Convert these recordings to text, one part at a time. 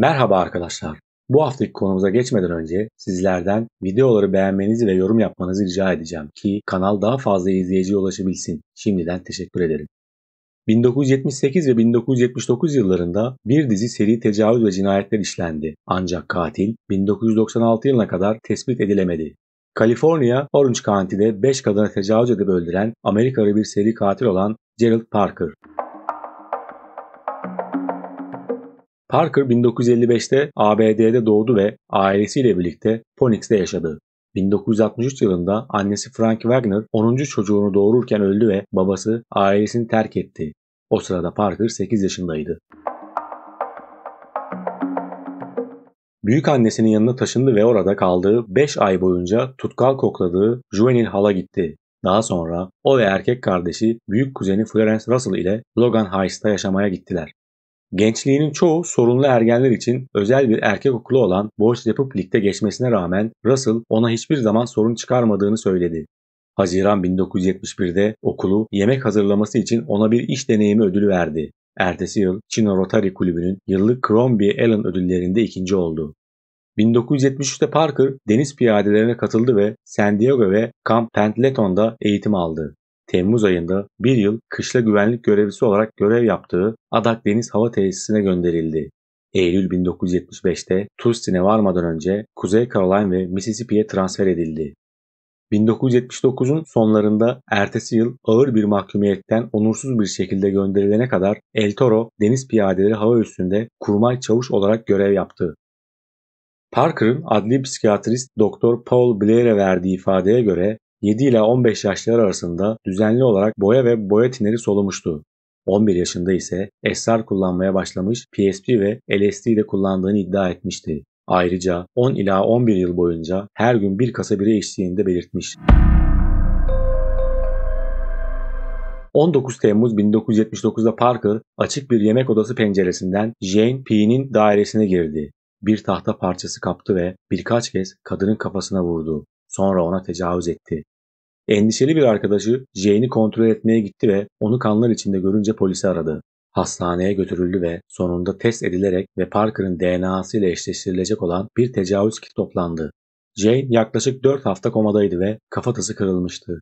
Merhaba arkadaşlar. Bu haftaki konumuza geçmeden önce sizlerden videoları beğenmenizi ve yorum yapmanızı rica edeceğim ki kanal daha fazla izleyiciye ulaşabilsin. Şimdiden teşekkür ederim. 1978 ve 1979 yıllarında bir dizi seri tecavüz ve cinayetler işlendi. Ancak katil 1996 yılına kadar tespit edilemedi. Kaliforniya, Orange County'de 5 kadına tecavüz edip öldüren Amerikalı bir seri katil olan Gerald Parker. Parker 1955'te ABD'de doğdu ve ailesiyle birlikte Phoenix'te yaşadı. 1963 yılında annesi Frank Wagner 10. çocuğunu doğururken öldü ve babası ailesini terk etti. O sırada Parker 8 yaşındaydı. Büyük annesinin yanına taşındı ve orada kaldığı 5 ay boyunca tutkal kokladığı Juvenil hala gitti. Daha sonra o ve erkek kardeşi büyük kuzeni Florence Russell ile Logan Heights'ta yaşamaya gittiler. Gençliğinin çoğu sorunlu ergenler için özel bir erkek okulu olan Boys' Republic'te geçmesine rağmen Russell ona hiçbir zaman sorun çıkarmadığını söyledi. Haziran 1971'de okulu yemek hazırlaması için ona bir iş deneyimi ödülü verdi. Ertesi yıl Chino Rotary Kulübü'nün yıllık Crombie Allen ödüllerinde ikinci oldu. 1973'te Parker deniz piyadelerine katıldı ve San Diego ve Camp Pendleton'da eğitim aldı. Temmuz ayında bir yıl kışla güvenlik görevlisi olarak görev yaptığı Adak Deniz Hava Tesisi'ne gönderildi. Eylül 1975'te Tustin'e varmadan önce Kuzey Carolina ve Mississippi'ye transfer edildi. 1979'un sonlarında ertesi yıl ağır bir mahkumiyetten onursuz bir şekilde gönderilene kadar El Toro Deniz Piyadeleri Hava Üssü'nde kurmay çavuş olarak görev yaptı. Parker'ın adli psikiyatrist Dr. Paul Blair'e verdiği ifadeye göre 7 ile 15 yaşları arasında düzenli olarak boya ve boya tineri solumuştu. 11 yaşında ise esrar kullanmaya başlamış PSP ve LSD LSD'de kullandığını iddia etmişti. Ayrıca 10 ila 11 yıl boyunca her gün bir kasa bira içtiğini de belirtmiş. 19 Temmuz 1979'da Parker açık bir yemek odası penceresinden Jane P'nin dairesine girdi. Bir tahta parçası kaptı ve birkaç kez kadının kafasına vurdu. Sonra ona tecavüz etti. Endişeli bir arkadaşı Jane'i kontrol etmeye gitti ve onu kanlar içinde görünce polisi aradı. Hastaneye götürüldü ve sonunda test edilerek ve Parker'ın DNA'sı ile eşleştirilecek olan bir tecavüz kit toplandı. Jane yaklaşık 4 hafta komadaydı ve kafatası kırılmıştı.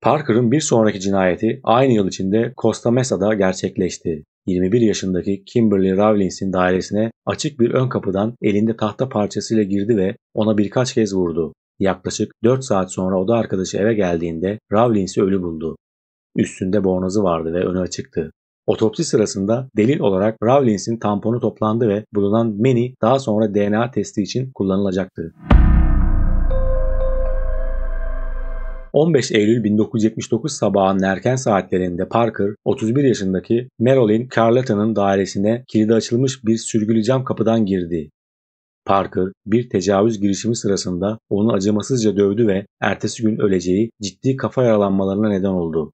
Parker'ın bir sonraki cinayeti aynı yıl içinde Costa Mesa'da gerçekleşti. 21 yaşındaki Kimberly Rawlins'in dairesine açık bir ön kapıdan elinde tahta parçasıyla girdi ve ona birkaç kez vurdu. Yaklaşık 4 saat sonra oda arkadaşı eve geldiğinde Rawlings'i ölü buldu. Üstünde bornozu vardı ve önü açıktı. Otopsi sırasında delil olarak Rawlins'in tamponu toplandı ve bulunan meni daha sonra DNA testi için kullanılacaktı. 15 Eylül 1979 sabahının erken saatlerinde Parker, 31 yaşındaki Marilyn Carlotta'nın dairesine kilidi açılmış bir sürgülü cam kapıdan girdi. Parker bir tecavüz girişimi sırasında onu acımasızca dövdü ve ertesi gün öleceği ciddi kafa yaralanmalarına neden oldu.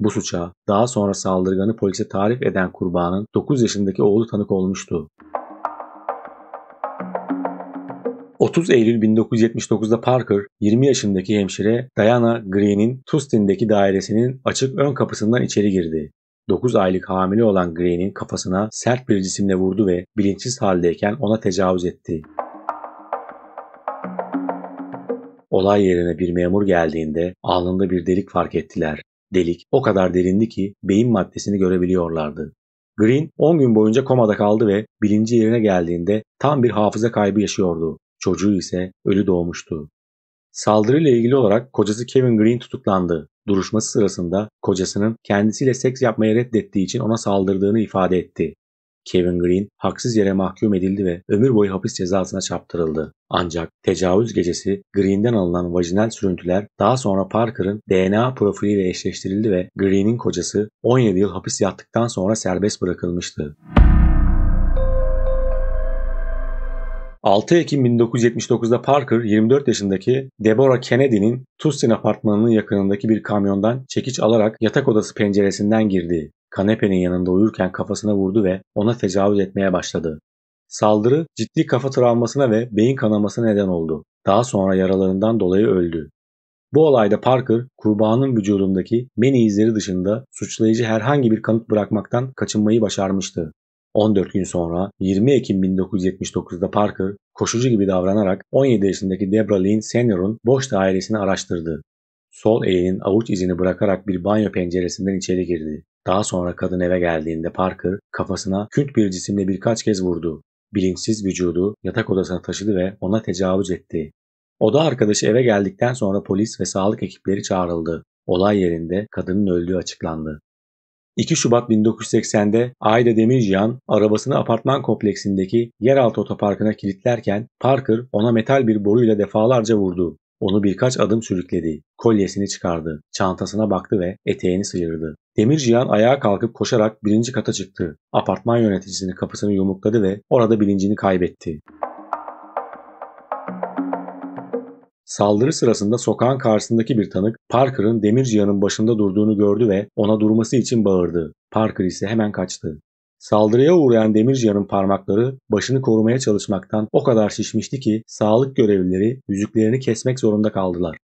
Bu suça daha sonra saldırganı polise tarif eden kurbanın 9 yaşındaki oğlu tanık olmuştu. 30 Eylül 1979'da Parker, 20 yaşındaki hemşire Diana Green'in Tustin'deki dairesinin açık ön kapısından içeri girdi. 9 aylık hamile olan Green'in kafasına sert bir cisimle vurdu ve bilinçsiz haldeyken ona tecavüz etti. Olay yerine bir memur geldiğinde alnında bir delik fark ettiler. Delik o kadar derindi ki beyin maddesini görebiliyorlardı. Green 10 gün boyunca komada kaldı ve bilinci yerine geldiğinde tam bir hafıza kaybı yaşıyordu. Çocuğu ise ölü doğmuştu. Saldırıyla ilgili olarak kocası Kevin Green tutuklandı. Duruşması sırasında kocasının kendisiyle seks yapmayı reddettiği için ona saldırdığını ifade etti. Kevin Green haksız yere mahkum edildi ve ömür boyu hapis cezasına çarptırıldı. Ancak tecavüz gecesi Green'den alınan vajinal sürüntüler daha sonra Parker'ın DNA profiliyle eşleştirildi ve Green'in kocası 17 yıl hapis yattıktan sonra serbest bırakılmıştı. 6 Ekim 1979'da Parker 24 yaşındaki Deborah Kennedy'nin Tustin apartmanının yakınındaki bir kamyondan çekiç alarak yatak odası penceresinden girdi. Kanepenin yanında uyurken kafasına vurdu ve ona tecavüz etmeye başladı. Saldırı ciddi kafa travmasına ve beyin kanamasına neden oldu. Daha sonra yaralarından dolayı öldü. Bu olayda Parker, kurbanın vücudundaki meni izleri dışında suçlayıcı herhangi bir kanıt bırakmaktan kaçınmayı başarmıştı. 14 gün sonra 20 Ekim 1979'da Parker koşucu gibi davranarak 17 yaşındaki Debra Lynn Senior'un boş dairesini araştırdı. Sol elinin avuç izini bırakarak bir banyo penceresinden içeri girdi. Daha sonra kadın eve geldiğinde Parker kafasına küt bir cisimle birkaç kez vurdu. Bilinçsiz vücudu yatak odasına taşıdı ve ona tecavüz etti. Oda arkadaşı eve geldikten sonra polis ve sağlık ekipleri çağrıldı. Olay yerinde kadının öldüğü açıklandı. 2 Şubat 1980'de Ayda Demircihan arabasını apartman kompleksindeki yeraltı otoparkına kilitlerken Parker ona metal bir boruyla defalarca vurdu. Onu birkaç adım sürükledi. Kolyesini çıkardı. Çantasına baktı ve eteğini sıyırdı. Demircihan ayağa kalkıp koşarak birinci kata çıktı. Apartman yöneticisinin kapısını yumrukladı ve orada bilincini kaybetti. Saldırı sırasında sokağın karşısındaki bir tanık Parker'ın demir cihanın başında durduğunu gördü ve ona durması için bağırdı. Parker ise hemen kaçtı. Saldırıya uğrayan demir cihanın parmakları başını korumaya çalışmaktan o kadar şişmişti ki sağlık görevlileri yüzüklerini kesmek zorunda kaldılar.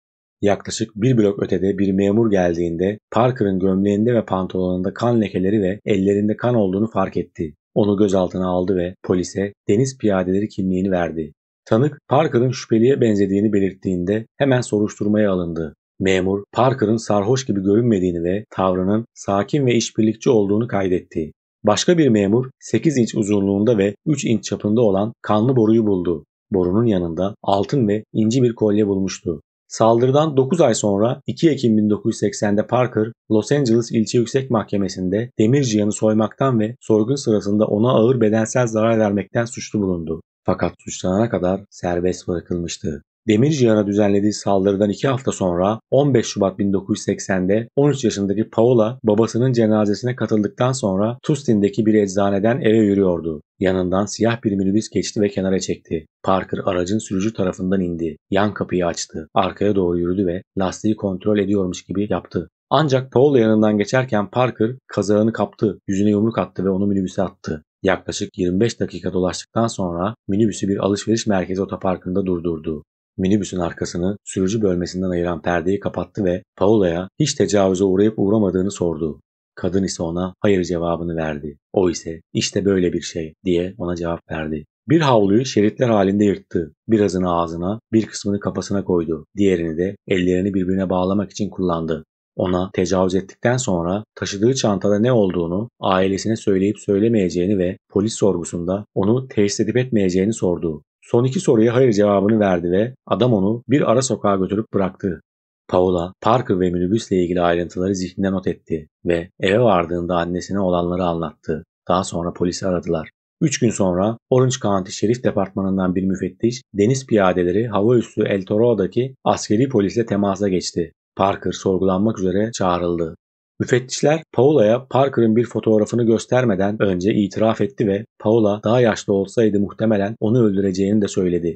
Yaklaşık bir blok ötede bir memur geldiğinde Parker'ın gömleğinde ve pantolonunda kan lekeleri ve ellerinde kan olduğunu fark etti. Onu gözaltına aldı ve polise deniz piyadeleri kimliğini verdi. Tanık Parker'ın şüpheliye benzediğini belirttiğinde hemen soruşturmaya alındı. Memur Parker'ın sarhoş gibi görünmediğini ve tavrının sakin ve işbirlikçi olduğunu kaydetti. Başka bir memur 8 inç uzunluğunda ve 3 inç çapında olan kanlı boruyu buldu. Borunun yanında altın ve inci bir kolye bulmuştu. Saldırıdan 9 ay sonra 2 Ekim 1980'de Parker, Los Angeles İlçe Yüksek Mahkemesi'nde Demirciyan'ı soymaktan ve soygun sırasında ona ağır bedensel zarar vermekten suçlu bulundu fakat suçlanana kadar serbest bırakılmıştı. Demirciyan'a düzenlediği saldırıdan 2 hafta sonra 15 Şubat 1980'de 13 yaşındaki Paola babasının cenazesine katıldıktan sonra Tustin'deki bir eczaneden eve yürüyordu. Yanından siyah bir minibüs geçti ve kenara çekti. Parker aracın sürücü tarafından indi. Yan kapıyı açtı. Arkaya doğru yürüdü ve lastiği kontrol ediyormuş gibi yaptı. Ancak Paola yanından geçerken Parker kazağını kaptı, yüzüne yumruk attı ve onu minibüse attı. Yaklaşık 25 dakika dolaştıktan sonra minibüsü bir alışveriş merkezi otoparkında durdurdu. Minibüsün arkasını sürücü bölmesinden ayıran perdeyi kapattı ve Paula'ya hiç tecavüze uğrayıp uğramadığını sordu. Kadın ise ona hayır cevabını verdi. O ise işte böyle bir şey diye ona cevap verdi. Bir havluyu şeritler halinde yırttı. Birazını ağzına, bir kısmını kafasına koydu. Diğerini de ellerini birbirine bağlamak için kullandı. Ona tecavüz ettikten sonra taşıdığı çantada ne olduğunu, ailesine söyleyip söylemeyeceğini ve polis sorgusunda onu teşhis edip etmeyeceğini sordu. Son iki soruya hayır cevabını verdi ve adam onu bir ara sokağa götürüp bıraktı. Paula, Parker ve minibüsle ilgili ayrıntıları zihninde not etti ve eve vardığında annesine olanları anlattı. Daha sonra polisi aradılar. Üç gün sonra Orange County Şerif Departmanı'ndan bir müfettiş deniz piyadeleri hava üssü El Toro'daki askeri polisle temasa geçti. Parker sorgulanmak üzere çağrıldı. Müfettişler Paula'ya Parker'ın bir fotoğrafını göstermeden önce itiraf etti ve Paula daha yaşlı olsaydı muhtemelen onu öldüreceğini de söyledi.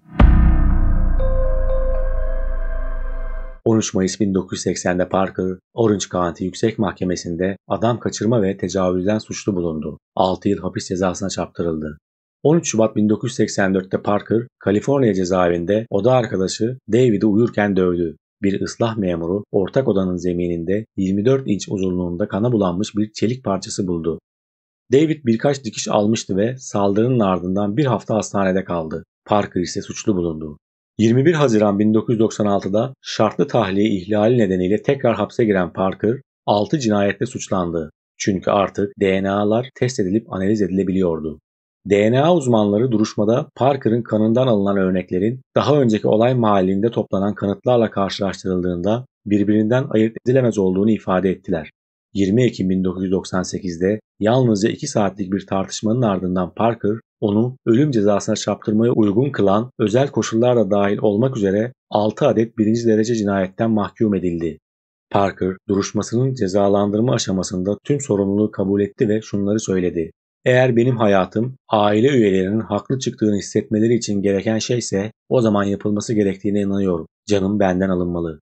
13 Mayıs 1980'de Parker, Orange County Yüksek Mahkemesi'nde adam kaçırma ve tecavüzden suçlu bulundu. 6 yıl hapis cezasına çarptırıldı. 13 Şubat 1984'te Parker, Kaliforniya cezaevinde oda arkadaşı David'i uyurken dövdü. Bir ıslah memuru ortak odanın zemininde 24 inç uzunluğunda kana bulanmış bir çelik parçası buldu. David birkaç dikiş almıştı ve saldırının ardından bir hafta hastanede kaldı. Parker ise suçlu bulundu. 21 Haziran 1996'da şartlı tahliye ihlali nedeniyle tekrar hapse giren Parker 6 cinayette suçlandı. Çünkü artık DNA'lar test edilip analiz edilebiliyordu. DNA uzmanları duruşmada Parker'ın kanından alınan örneklerin daha önceki olay mahallinde toplanan kanıtlarla karşılaştırıldığında birbirinden ayırt edilemez olduğunu ifade ettiler. 20 Ekim 1998'de yalnızca 2 saatlik bir tartışmanın ardından Parker, onu ölüm cezasına çarptırmaya uygun kılan özel koşullar da dahil olmak üzere 6 adet birinci derece cinayetten mahkum edildi. Parker, duruşmasının cezalandırma aşamasında tüm sorumluluğu kabul etti ve şunları söyledi. Eğer benim hayatım aile üyelerinin haklı çıktığını hissetmeleri için gereken şeyse o zaman yapılması gerektiğine inanıyorum. Canım benden alınmalı.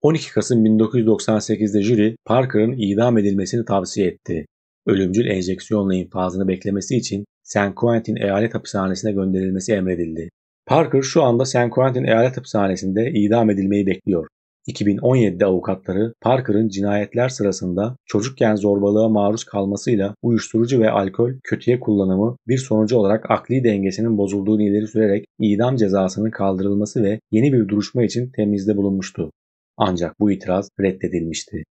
12 Kasım 1998'de jüri Parker'ın idam edilmesini tavsiye etti. Ölümcül enjeksiyonla infazını beklemesi için San Quentin Eyalet Hapishanesi'ne gönderilmesi emredildi. Parker şu anda San Quentin Eyalet Hapishanesi'nde idam edilmeyi bekliyor. 2017'de avukatları Parker'ın cinayetler sırasında çocukken zorbalığa maruz kalmasıyla uyuşturucu ve alkol kötüye kullanımı bir sonucu olarak akli dengesinin bozulduğunu ileri sürerek idam cezasının kaldırılması ve yeni bir duruşma için temizde bulunmuştu. Ancak bu itiraz reddedilmişti.